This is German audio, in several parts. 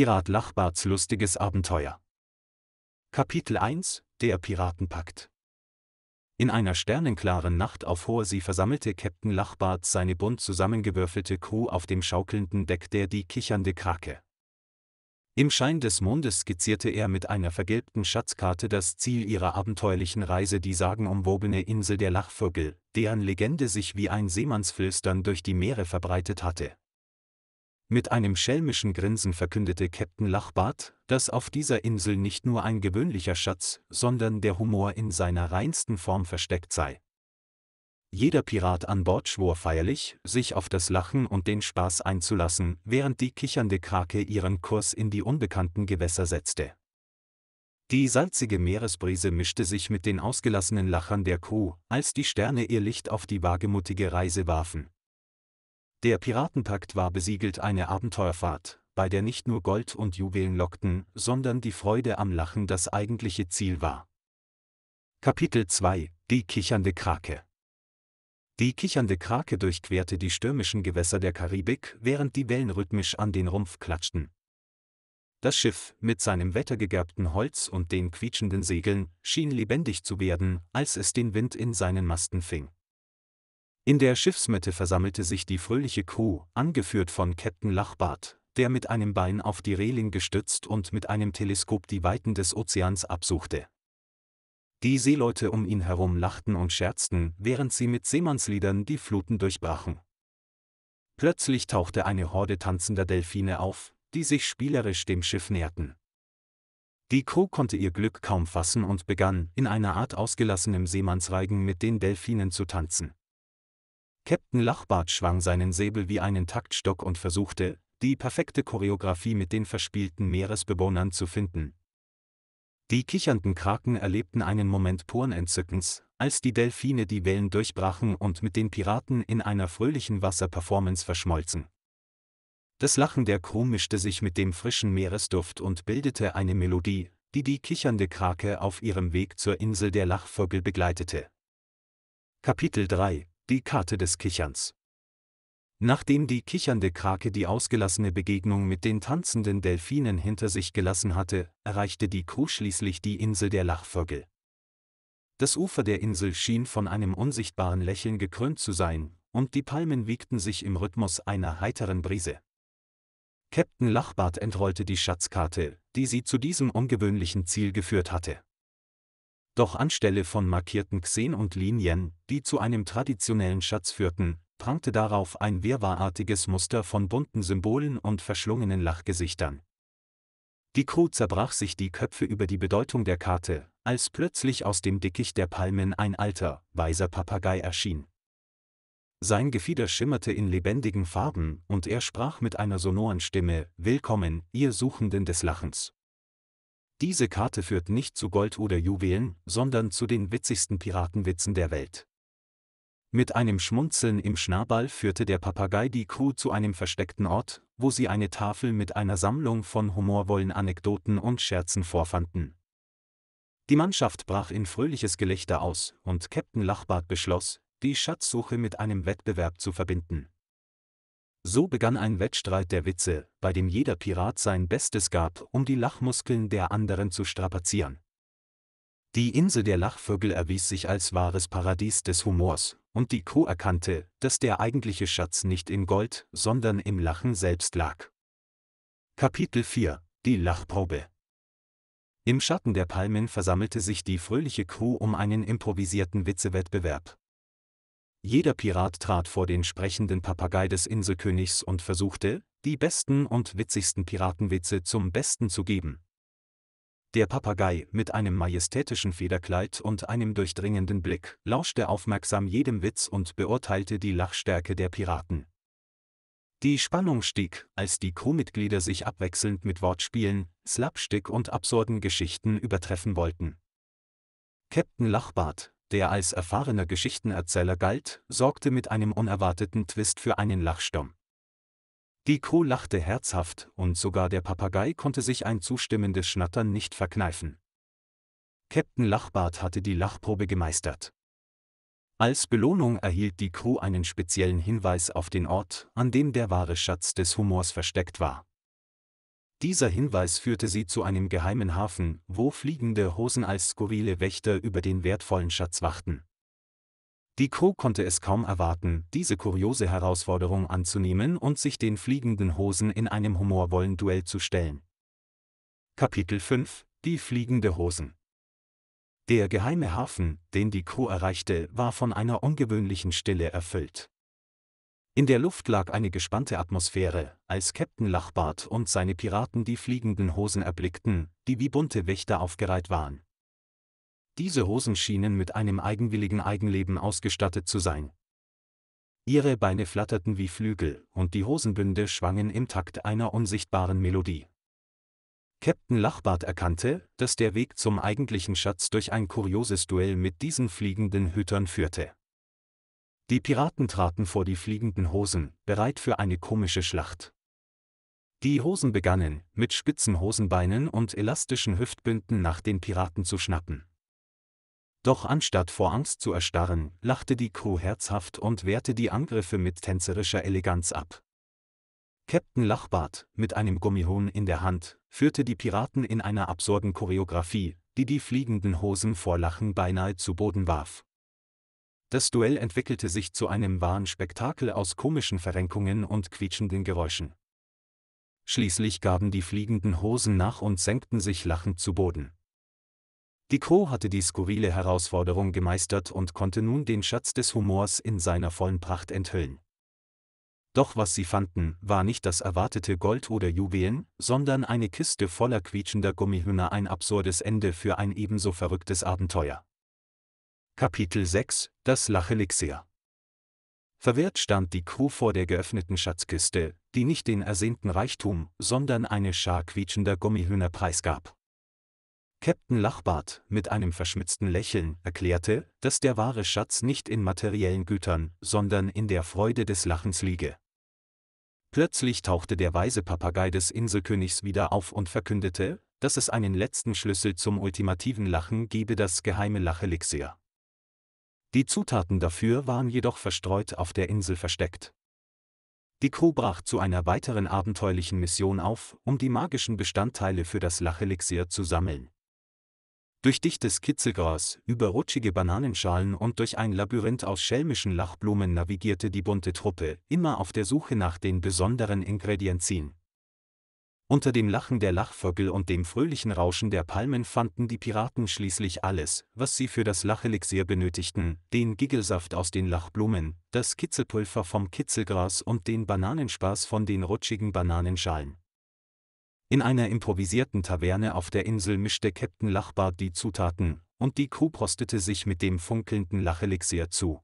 Pirat Lachbarts lustiges Abenteuer. Kapitel 1 Der Piratenpakt In einer sternenklaren Nacht auf hoher See versammelte Captain Lachbart seine bunt zusammengewürfelte Crew auf dem schaukelnden Deck der die kichernde Krake. Im Schein des Mondes skizzierte er mit einer vergilbten Schatzkarte das Ziel ihrer abenteuerlichen Reise, die sagenumwobene Insel der Lachvögel, deren Legende sich wie ein Seemannsflüstern durch die Meere verbreitet hatte. Mit einem schelmischen Grinsen verkündete Captain Lachbart, dass auf dieser Insel nicht nur ein gewöhnlicher Schatz, sondern der Humor in seiner reinsten Form versteckt sei. Jeder Pirat an Bord schwor feierlich, sich auf das Lachen und den Spaß einzulassen, während die kichernde Krake ihren Kurs in die unbekannten Gewässer setzte. Die salzige Meeresbrise mischte sich mit den ausgelassenen Lachern der Crew, als die Sterne ihr Licht auf die wagemutige Reise warfen. Der Piratenpakt war besiegelt eine Abenteuerfahrt, bei der nicht nur Gold und Juwelen lockten, sondern die Freude am Lachen das eigentliche Ziel war. Kapitel 2 Die kichernde Krake Die kichernde Krake durchquerte die stürmischen Gewässer der Karibik, während die Wellen rhythmisch an den Rumpf klatschten. Das Schiff, mit seinem wettergegerbten Holz und den quietschenden Segeln, schien lebendig zu werden, als es den Wind in seinen Masten fing. In der Schiffsmitte versammelte sich die fröhliche Crew, angeführt von Captain Lachbart, der mit einem Bein auf die Reling gestützt und mit einem Teleskop die Weiten des Ozeans absuchte. Die Seeleute um ihn herum lachten und scherzten, während sie mit Seemannsliedern die Fluten durchbrachen. Plötzlich tauchte eine Horde tanzender Delfine auf, die sich spielerisch dem Schiff näherten. Die Crew konnte ihr Glück kaum fassen und begann, in einer Art ausgelassenem Seemannsreigen mit den Delfinen zu tanzen. Captain Lachbart schwang seinen Säbel wie einen Taktstock und versuchte, die perfekte Choreografie mit den verspielten Meeresbewohnern zu finden. Die kichernden Kraken erlebten einen Moment puren Entzückens, als die Delfine die Wellen durchbrachen und mit den Piraten in einer fröhlichen Wasserperformance verschmolzen. Das Lachen der Crew mischte sich mit dem frischen Meeresduft und bildete eine Melodie, die die kichernde Krake auf ihrem Weg zur Insel der Lachvögel begleitete. Kapitel 3 die Karte des Kicherns. Nachdem die kichernde Krake die ausgelassene Begegnung mit den tanzenden Delfinen hinter sich gelassen hatte, erreichte die Crew schließlich die Insel der Lachvögel. Das Ufer der Insel schien von einem unsichtbaren Lächeln gekrönt zu sein, und die Palmen wiegten sich im Rhythmus einer heiteren Brise. Captain Lachbart entrollte die Schatzkarte, die sie zu diesem ungewöhnlichen Ziel geführt hatte. Doch anstelle von markierten Xen und Linien, die zu einem traditionellen Schatz führten, prangte darauf ein wirrwarrartiges Muster von bunten Symbolen und verschlungenen Lachgesichtern. Die Crew zerbrach sich die Köpfe über die Bedeutung der Karte, als plötzlich aus dem Dickicht der Palmen ein alter, weiser Papagei erschien. Sein Gefieder schimmerte in lebendigen Farben, und er sprach mit einer sonoren Stimme, Willkommen, ihr Suchenden des Lachens. Diese Karte führt nicht zu Gold oder Juwelen, sondern zu den witzigsten Piratenwitzen der Welt. Mit einem Schmunzeln im Schnabel führte der Papagei die Crew zu einem versteckten Ort, wo sie eine Tafel mit einer Sammlung von humorvollen Anekdoten und Scherzen vorfanden. Die Mannschaft brach in fröhliches Gelächter aus, und Captain Lachbart beschloss, die Schatzsuche mit einem Wettbewerb zu verbinden. So begann ein Wettstreit der Witze, bei dem jeder Pirat sein Bestes gab, um die Lachmuskeln der anderen zu strapazieren. Die Insel der Lachvögel erwies sich als wahres Paradies des Humors, und die Crew erkannte, dass der eigentliche Schatz nicht in Gold, sondern im Lachen selbst lag. Kapitel 4 Die Lachprobe Im Schatten der Palmen versammelte sich die fröhliche Crew um einen improvisierten Witzewettbewerb, jeder Pirat trat vor den sprechenden Papagei des Inselkönigs und versuchte, die besten und witzigsten Piratenwitze zum Besten zu geben. Der Papagei, mit einem majestätischen Federkleid und einem durchdringenden Blick, lauschte aufmerksam jedem Witz und beurteilte die Lachstärke der Piraten. Die Spannung stieg, als die Crewmitglieder sich abwechselnd mit Wortspielen, Slapstick und absurden Geschichten übertreffen wollten. Captain Lachbart, der als erfahrener Geschichtenerzähler galt, sorgte mit einem unerwarteten Twist für einen Lachsturm. Die Crew lachte herzhaft, und sogar der Papagei konnte sich ein zustimmendes Schnattern nicht verkneifen. Captain Lachbart hatte die Lachprobe gemeistert. Als Belohnung erhielt die Crew einen speziellen Hinweis auf den Ort, an dem der wahre Schatz des Humors versteckt war. Dieser Hinweis führte sie zu einem geheimen Hafen, wo fliegende Hosen als skurrile Wächter über den wertvollen Schatz wachten. Die Crew konnte es kaum erwarten, diese kuriose Herausforderung anzunehmen und sich den fliegenden Hosen in einem humorvollen Duell zu stellen. Kapitel 5 Die fliegende Hosen Der geheime Hafen, den die Crew erreichte, war von einer ungewöhnlichen Stille erfüllt. In der Luft lag eine gespannte Atmosphäre, als Captain Lachbart und seine Piraten die fliegenden Hosen erblickten, die wie bunte Wächter aufgereiht waren. Diese Hosen schienen mit einem eigenwilligen Eigenleben ausgestattet zu sein. Ihre Beine flatterten wie Flügel, und die Hosenbünde schwangen im Takt einer unsichtbaren Melodie. Captain Lachbart erkannte, dass der Weg zum eigentlichen Schatz durch ein kurioses Duell mit diesen fliegenden Hütern führte. Die Piraten traten vor die fliegenden Hosen, bereit für eine komische Schlacht. Die Hosen begannen, mit spitzen Hosenbeinen und elastischen Hüftbünden nach den Piraten zu schnappen. Doch anstatt vor Angst zu erstarren, lachte die Crew herzhaft und wehrte die Angriffe mit tänzerischer Eleganz ab. Captain Lachbart, mit einem Gummihuhn in der Hand, führte die Piraten in einer absurden Choreografie, die die fliegenden Hosen vor Lachen beinahe zu Boden warf. Das Duell entwickelte sich zu einem wahren Spektakel aus komischen Verrenkungen und quietschenden Geräuschen. Schließlich gaben die fliegenden Hosen nach und senkten sich lachend zu Boden. Die Crow hatte die skurrile Herausforderung gemeistert und konnte nun den Schatz des Humors in seiner vollen Pracht enthüllen. Doch was sie fanden, war nicht das erwartete Gold oder Juwelen, sondern eine Kiste voller quietschender Gummihühner ein absurdes Ende für ein ebenso verrücktes Abenteuer. Kapitel 6 Das Lachelixir Verwehrt stand die Crew vor der geöffneten Schatzkiste, die nicht den ersehnten Reichtum, sondern eine Schar quietschender Gummihühner preisgab. Captain Lachbart, mit einem verschmitzten Lächeln, erklärte, dass der wahre Schatz nicht in materiellen Gütern, sondern in der Freude des Lachens liege. Plötzlich tauchte der weise Papagei des Inselkönigs wieder auf und verkündete, dass es einen letzten Schlüssel zum ultimativen Lachen gebe, das geheime Lachelixir. Die Zutaten dafür waren jedoch verstreut auf der Insel versteckt. Die Crew brach zu einer weiteren abenteuerlichen Mission auf, um die magischen Bestandteile für das Lachelixier zu sammeln. Durch dichtes Kitzelgras, über rutschige Bananenschalen und durch ein Labyrinth aus schelmischen Lachblumen navigierte die bunte Truppe, immer auf der Suche nach den besonderen Ingredienzien. Unter dem Lachen der Lachvögel und dem fröhlichen Rauschen der Palmen fanden die Piraten schließlich alles, was sie für das Lachelixier benötigten, den Giggelsaft aus den Lachblumen, das Kitzelpulver vom Kitzelgras und den Bananenspaß von den rutschigen Bananenschalen. In einer improvisierten Taverne auf der Insel mischte Captain Lachbart die Zutaten, und die Crew prostete sich mit dem funkelnden Lachelixier zu.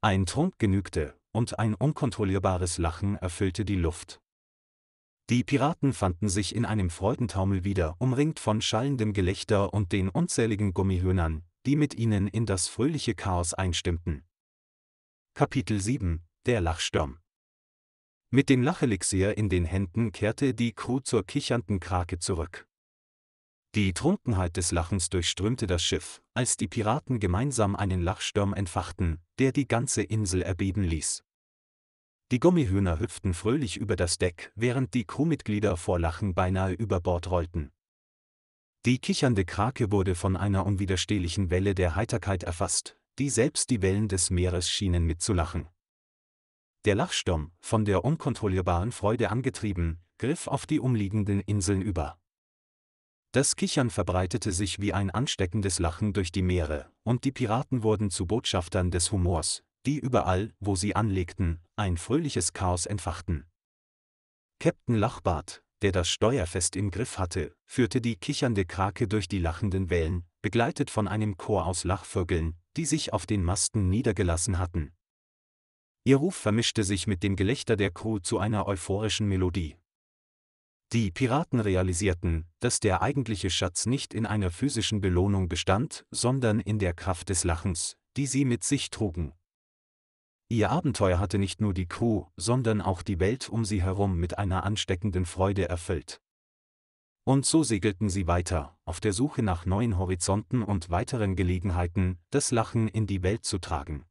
Ein Trunk genügte, und ein unkontrollierbares Lachen erfüllte die Luft. Die Piraten fanden sich in einem Freudentaumel wieder, umringt von schallendem Gelächter und den unzähligen Gummihöhnern, die mit ihnen in das fröhliche Chaos einstimmten. Kapitel 7 Der Lachsturm Mit dem Lachelixier in den Händen kehrte die Crew zur kichernden Krake zurück. Die Trunkenheit des Lachens durchströmte das Schiff, als die Piraten gemeinsam einen Lachsturm entfachten, der die ganze Insel erbeben ließ. Die Gummihühner hüpften fröhlich über das Deck, während die Crewmitglieder vor Lachen beinahe über Bord rollten. Die kichernde Krake wurde von einer unwiderstehlichen Welle der Heiterkeit erfasst, die selbst die Wellen des Meeres schienen mitzulachen. Der Lachsturm, von der unkontrollierbaren Freude angetrieben, griff auf die umliegenden Inseln über. Das Kichern verbreitete sich wie ein ansteckendes Lachen durch die Meere, und die Piraten wurden zu Botschaftern des Humors, die überall, wo sie anlegten, ein fröhliches Chaos entfachten. Captain Lachbart, der das Steuerfest im Griff hatte, führte die kichernde Krake durch die lachenden Wellen, begleitet von einem Chor aus Lachvögeln, die sich auf den Masten niedergelassen hatten. Ihr Ruf vermischte sich mit dem Gelächter der Crew zu einer euphorischen Melodie. Die Piraten realisierten, dass der eigentliche Schatz nicht in einer physischen Belohnung bestand, sondern in der Kraft des Lachens, die sie mit sich trugen. Ihr Abenteuer hatte nicht nur die Crew, sondern auch die Welt um sie herum mit einer ansteckenden Freude erfüllt. Und so segelten sie weiter, auf der Suche nach neuen Horizonten und weiteren Gelegenheiten, das Lachen in die Welt zu tragen.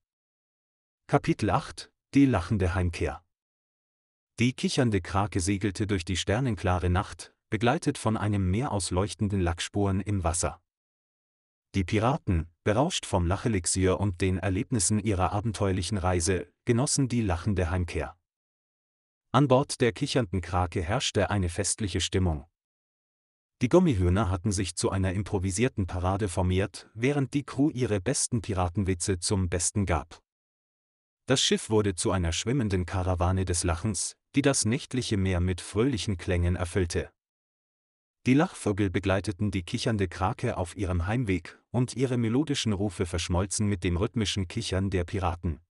Kapitel 8 Die lachende Heimkehr Die kichernde Krake segelte durch die sternenklare Nacht, begleitet von einem Meer aus leuchtenden Lackspuren im Wasser. Die Piraten, berauscht vom Lachelixier und den Erlebnissen ihrer abenteuerlichen Reise, genossen die lachende Heimkehr. An Bord der kichernden Krake herrschte eine festliche Stimmung. Die Gummihühner hatten sich zu einer improvisierten Parade formiert, während die Crew ihre besten Piratenwitze zum Besten gab. Das Schiff wurde zu einer schwimmenden Karawane des Lachens, die das nächtliche Meer mit fröhlichen Klängen erfüllte. Die Lachvögel begleiteten die kichernde Krake auf ihrem Heimweg, und ihre melodischen Rufe verschmolzen mit dem rhythmischen Kichern der Piraten.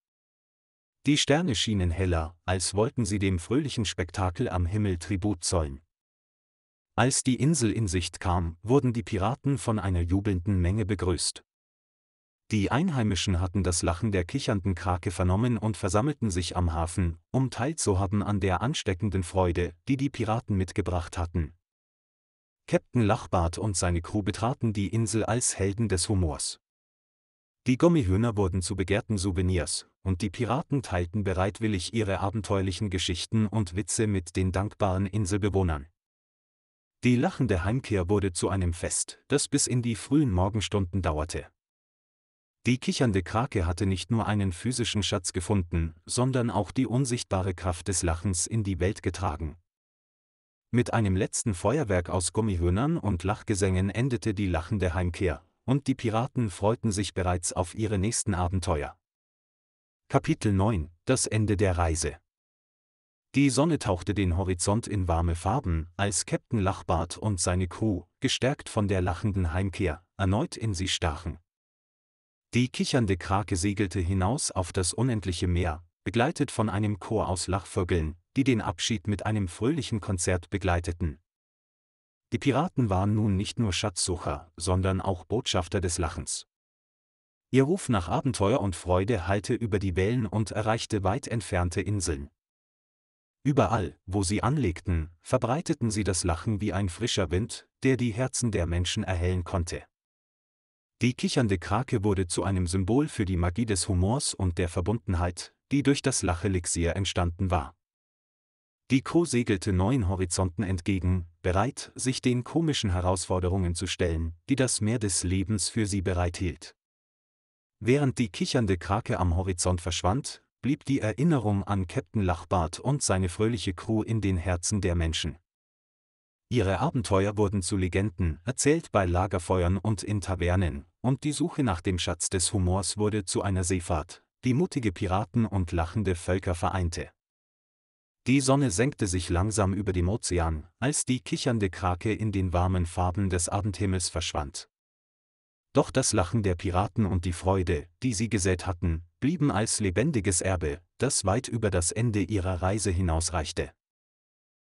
Die Sterne schienen heller, als wollten sie dem fröhlichen Spektakel am Himmel Tribut zollen. Als die Insel in Sicht kam, wurden die Piraten von einer jubelnden Menge begrüßt. Die Einheimischen hatten das Lachen der kichernden Krake vernommen und versammelten sich am Hafen, um teilzuhaben an der ansteckenden Freude, die die Piraten mitgebracht hatten. Captain Lachbart und seine Crew betraten die Insel als Helden des Humors. Die Gummihühner wurden zu begehrten Souvenirs, und die Piraten teilten bereitwillig ihre abenteuerlichen Geschichten und Witze mit den dankbaren Inselbewohnern. Die lachende Heimkehr wurde zu einem Fest, das bis in die frühen Morgenstunden dauerte. Die kichernde Krake hatte nicht nur einen physischen Schatz gefunden, sondern auch die unsichtbare Kraft des Lachens in die Welt getragen. Mit einem letzten Feuerwerk aus Gummihörnern und Lachgesängen endete die lachende Heimkehr, und die Piraten freuten sich bereits auf ihre nächsten Abenteuer. Kapitel 9 Das Ende der Reise Die Sonne tauchte den Horizont in warme Farben, als Captain Lachbart und seine Crew, gestärkt von der lachenden Heimkehr, erneut in sie stachen. Die kichernde Krake segelte hinaus auf das unendliche Meer, begleitet von einem Chor aus Lachvögeln, die den Abschied mit einem fröhlichen Konzert begleiteten. Die Piraten waren nun nicht nur Schatzsucher, sondern auch Botschafter des Lachens. Ihr Ruf nach Abenteuer und Freude hallte über die Wellen und erreichte weit entfernte Inseln. Überall, wo sie anlegten, verbreiteten sie das Lachen wie ein frischer Wind, der die Herzen der Menschen erhellen konnte. Die kichernde Krake wurde zu einem Symbol für die Magie des Humors und der Verbundenheit, die durch das Lachelixier entstanden war. Die Crew segelte neuen Horizonten entgegen, bereit, sich den komischen Herausforderungen zu stellen, die das Meer des Lebens für sie bereithielt. Während die kichernde Krake am Horizont verschwand, blieb die Erinnerung an Captain Lachbart und seine fröhliche Crew in den Herzen der Menschen. Ihre Abenteuer wurden zu Legenden, erzählt bei Lagerfeuern und in Tavernen, und die Suche nach dem Schatz des Humors wurde zu einer Seefahrt, die mutige Piraten und lachende Völker vereinte. Die Sonne senkte sich langsam über dem Ozean, als die kichernde Krake in den warmen Farben des Abendhimmels verschwand. Doch das Lachen der Piraten und die Freude, die sie gesät hatten, blieben als lebendiges Erbe, das weit über das Ende ihrer Reise hinausreichte.